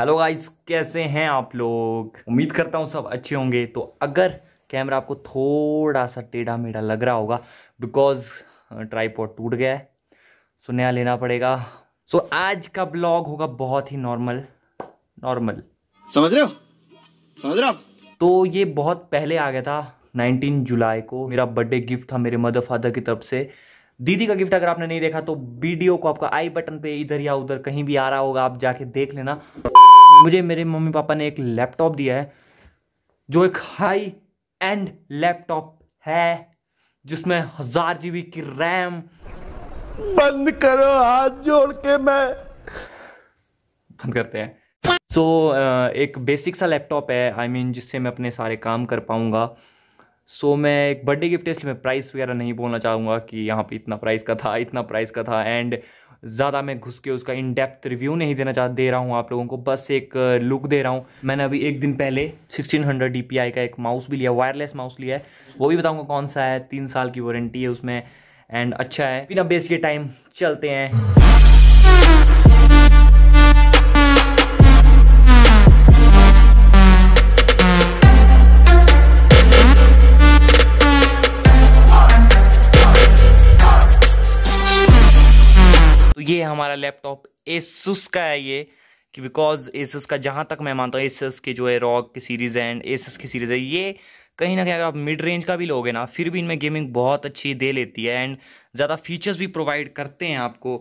hello guys कैसे हैं आप लोग उम्मीद करता हूँ सब अच्छे होंगे तो अगर कैमरा आपको थोड़ा सा टेढ़ा मेढ़ा लग रहा होगा बिकॉज ट्राईपॉड टूट गया है सो नया लेना पड़ेगा सो आज का ब्लॉग होगा बहुत ही नॉर्मल नॉर्मल समझ रहे हो समझ रहे हो तो ये बहुत पहले आ गया था 19 जुलाई को मेरा बर्थडे गिफ्ट था मेरे मदर फादर की तरफ से दीदी का गिफ्ट अगर आपने नहीं देखा तो वीडियो को आपका आई बटन पे इधर या उधर कहीं भी आ रहा होगा आप जाके देख लेना मुझे मेरे मम्मी पापा ने एक लैपटॉप दिया है जो एक हाई एंड लैपटॉप है जिसमें हजार जीबी की रैम बंद करो हाथ जोड़ के मैं बंद करते हैं सो so, एक बेसिक सा लैपटॉप है आई I मीन mean, जिससे मैं अपने सारे काम कर पाऊंगा सो so, मैं एक बर्थडे गिफ्ट इसलिए मैं प्राइस वगैरह नहीं बोलना चाहूँगा कि यहाँ पे इतना प्राइस का था इतना प्राइस का था एंड ज़्यादा मैं घुस के उसका इन डेप्थ रिव्यू नहीं देना चाह दे रहा हूँ आप लोगों को बस एक लुक दे रहा हूँ मैंने अभी एक दिन पहले 1600 हंड्रेड का एक माउस भी लिया वायरलेस माउस लिया है वो भी बताऊँगा कौन सा है तीन साल की वारंटी है उसमें एंड अच्छा है बिना बेस के टाइम चलते हैं लैपटॉप एसुस का है ये कि बिकॉज एसस का जहाँ तक मैं मानता हूँ एसस के जो है रॉक की सीरीज़ एंड एसस की सीरीज़ है ये कहीं ना कहीं अगर आप मिड रेंज का भी लोगे ना फिर भी इनमें गेमिंग बहुत अच्छी दे लेती है एंड ज़्यादा फीचर्स भी प्रोवाइड करते हैं आपको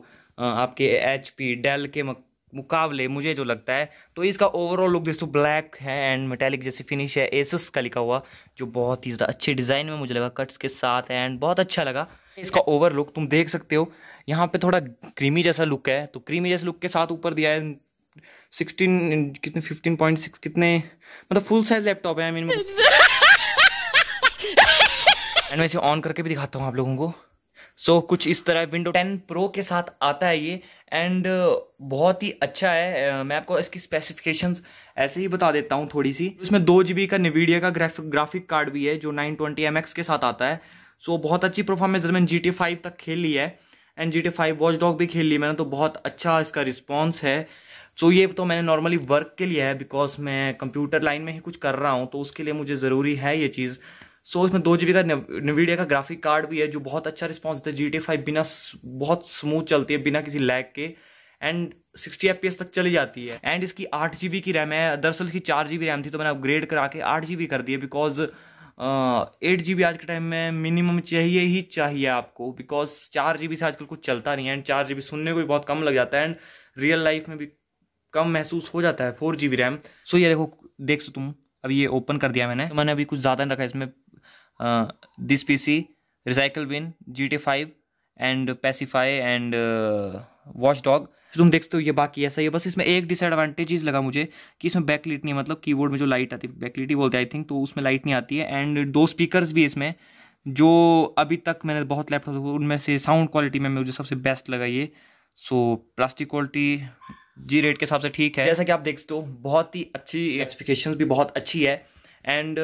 आपके एच पी डेल के मुकाबले मुझे जो लगता है तो इसका ओवरऑल लुक दोस्तों ब्लैक है एंड मेटेलिक जैसी फिनिश है एसस का लिखा हुआ जो बहुत ही ज़्यादा अच्छे डिज़ाइन में मुझे लगा कट्स के साथ है एंड बहुत अच्छा लगा इसका ओवर लुक तुम देख सकते हो यहाँ पे थोड़ा क्रीमी जैसा लुक है तो क्रीमी जैसा लुक के साथ ऊपर दिया है सिक्सटीन कितने फिफ्टीन पॉइंट सिक्स कितने मतलब फुल साइज लैपटॉप है आई मीन एंड मैं इसे ऑन करके भी दिखाता हूँ आप लोगों को सो so, कुछ इस तरह विंडो 10 प्रो के साथ आता है ये एंड uh, बहुत ही अच्छा है uh, मैं आपको इसकी स्पेसिफिकेशंस ऐसे ही बता देता हूँ थोड़ी सी इसमें दो जी का निविडिया का ग्राफिक ग्राफिक कार्ड भी है जो 920 ट्वेंटी के साथ आता है सो so, बहुत अच्छी परफॉर्मेंस जब मैंने जी टी फाइव तक खेल ली है and G T five watch dog भी खेल ली मैंने तो बहुत अच्छा इसका रिस्पॉन्स है सो so, ये तो मैंने नॉर्मली वर्क के लिए है बिकॉज मैं कंप्यूटर लाइन में ही कुछ कर रहा हूँ तो उसके लिए मुझे ज़रूरी है ये चीज़ सो so, इसमें दो जी का निविडिया का ग्राफिक कार्ड भी है जो बहुत अच्छा रिस्पॉन्स देता है जी टी फाइव बिना बहुत स्मूथ चलती है बिना किसी लैग के एंड सिक्सटी एफ तक चली जाती है एंड इसकी आठ जी की रैम है दरअसल इसकी चार जी रैम थी तो मैंने अपग्रेड करा के आठ जी कर दी है बिकॉज एट जी आज के टाइम में मिनिमम चाहिए ही चाहिए आपको बिकॉज चार जी से आजकल कुछ चलता नहीं है एंड चार जी सुनने को भी बहुत कम लग जाता है एंड रियल लाइफ में भी कम महसूस हो जाता है four G B RAM so ये देखो देख सो तुम अब ये ओपन कर दिया मैंने तो मैंने अभी कुछ ज़्यादा नहीं रखा इसमें this P C recycle bin ji T five and पैसीफाई and wash dog फिर तुम देखते हो ये बाकी ऐसा ही है बस इसमें एक डिसएडवांटेजेस लगा मुझे कि इसमें बैक नहीं है मतलब कीबोर्ड में जो लाइट आती है बैकलिट ही बोलते आई थिंक तो उसमें लाइट नहीं आती है एंड दो स्पीकर्स भी इसमें जो अभी तक मैंने बहुत लैपटॉप उनमें से साउंड क्वालिटी में मुझे सबसे बेस्ट लगा ये सो प्लास्टिक क्वालिटी जी रेट के हिसाब से ठीक है जैसा कि आप देखते हो बहुत ही अच्छी स्पेसिफिकेशन भी बहुत अच्छी है एंड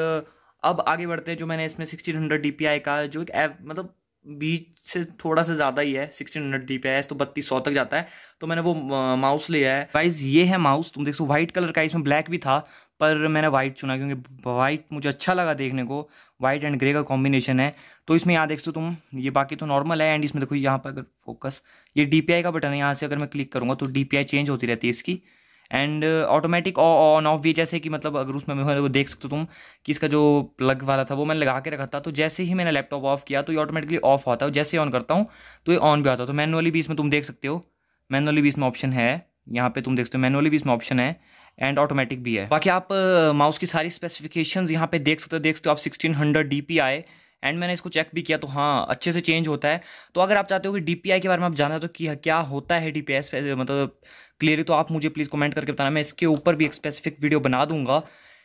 अब आगे बढ़ते हैं जो मैंने इसमें सिक्सटीन हंड्रेड डी का जो एक मतलब बीच से थोड़ा सा ज़्यादा ही है सिक्सटीन हंड्रेड डी पी है तो बत्तीस सौ तक जाता है तो मैंने वो माउस लिया है प्राइस ये है माउस तुम देख सो व्हाइट कलर का इसमें ब्लैक भी था पर मैंने व्हाइट चुना क्योंकि व्हाइट मुझे अच्छा लगा देखने को व्हाइट एंड ग्रे का कॉम्बिनेशन है तो इसमें यहाँ देख सो तुम ये बाकी तो नॉर्मल है एंड इसमें देखो यहाँ पर अगर फोकस ये डी का बटन है यहाँ से अगर मैं क्लिक करूँगा तो डी चेंज होती रहती है इसकी एंड ऑटोमेटिक ऑन ऑफ भी जैसे कि मतलब अगर उसमें मैं देख सकते तुम कि इसका जो प्लग वाला था वो मैंने लगा के रखा था तो जैसे ही मैंने लैपटॉप ऑफ किया तो ये ऑटोमेटिकली ऑफ होता है जैसे ऑन करता हूँ तो ये ऑन भी होता है तो मैनुअली भी इसमें तुम देख सकते हो मैनुअली भी इसमें ऑप्शन है यहाँ पे तुम देख सकते हो मैनुअली भी इसमें ऑप्शन है एंड ऑटोमेटिक भी है बाकी आप माउस uh, की सारी स्पेसिफिकेशंस यहाँ पे देख सकते हो देख सकते हो आप 1600 आए एंड मैंने इसको चेक भी किया तो हाँ अच्छे से चेंज होता है तो अगर आप चाहते हो कि डी के बारे में आप जाना तो क्या होता है डी मतलब क्लियरली तो आप मुझे प्लीज़ कमेंट करके बताना मैं इसके ऊपर भी एक स्पेसिफिक वीडियो बना दूंगा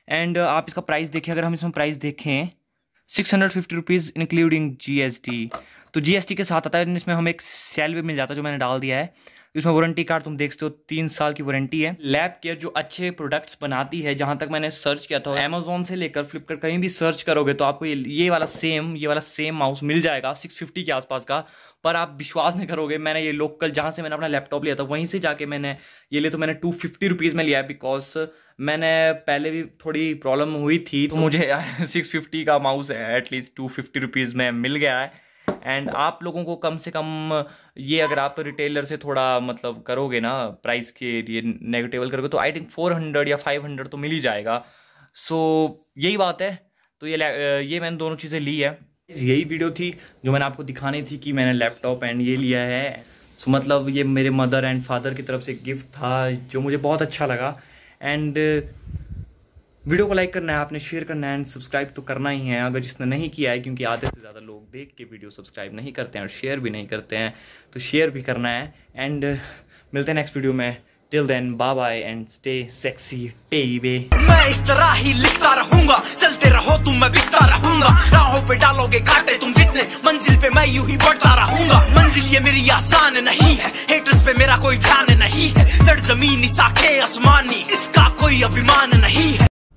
एंड आप इसका प्राइस देखें अगर हम इसमें प्राइस देखें six hundred fifty rupees including जी तो जी के साथ आता है इसमें हमें एक सेल भी मिल जाता है जो मैंने डाल दिया है इसमें वारंटी कार्ड तुम देख सकते हो तीन साल की वारंटी है लैब केयर जो अच्छे प्रोडक्ट्स बनाती है जहां तक मैंने सर्च किया था अमेजोन से लेकर फ्लिपकार्ट कहीं भी सर्च करोगे तो आपको ये, वाला सेम ये वाला सेम माउस मिल जाएगा सिक्स फिफ्टी के आसपास का पर आप विश्वास नहीं करोगे मैंने ये लोकल जहाँ से मैंने अपना लैपटॉप लिया था वहीं से जाके मैंने ये लिए तो मैंने टू फिफ्टी रुपीज़ में लिया बिकॉज मैंने पहले भी थोड़ी प्रॉब्लम हुई थी तो मुझे सिक्स फिफ्टी का mouse at least two fifty rupees में मिल गया है एंड आप लोगों को कम से कम ये अगर आप रिटेलर से थोड़ा मतलब करोगे ना प्राइस के लिए नेगेटिवल करोगे तो आई थिंक फोर हंड्रेड या फाइव हंड्रेड तो मिल ही जाएगा सो so, यही बात है तो ये ये मैंने दोनों चीज़ें ली है यही वीडियो थी जो मैंने आपको दिखानी थी कि मैंने लैपटॉप एंड ये लिया है सो so, मतलब ये मेरे मदर एंड फादर की तरफ से गिफ्ट था जो मुझे बहुत अच्छा लगा एंड वीडियो को लाइक करना है आपने शेयर करना है एंड सब्सक्राइब तो करना ही है अगर जिसने नहीं किया है क्योंकि आधे से ज़्यादा लोग देख के वीडियो सब्सक्राइब नहीं करते हैं और शेयर भी नहीं करते हैं तो शेयर भी करना है एंड uh, मिलते हैं नेक्स्ट वीडियो में till then bye bye and stay sexy baby मैं इस तरह ही लिखता रहूंगा चलते रहो तुम मैं बिकता रहूंगा राहों पे डालोगे काटे तुम जितने मंजिल पे मैं यूं ही बढ़ता रहूंगा मंजिल ये मेरी आसान नहीं है हेटर्स पे मेरा कोई ध्यान नहीं है जड़ जमीनी साखे आसमानी इसका कोई अभिमान नहीं है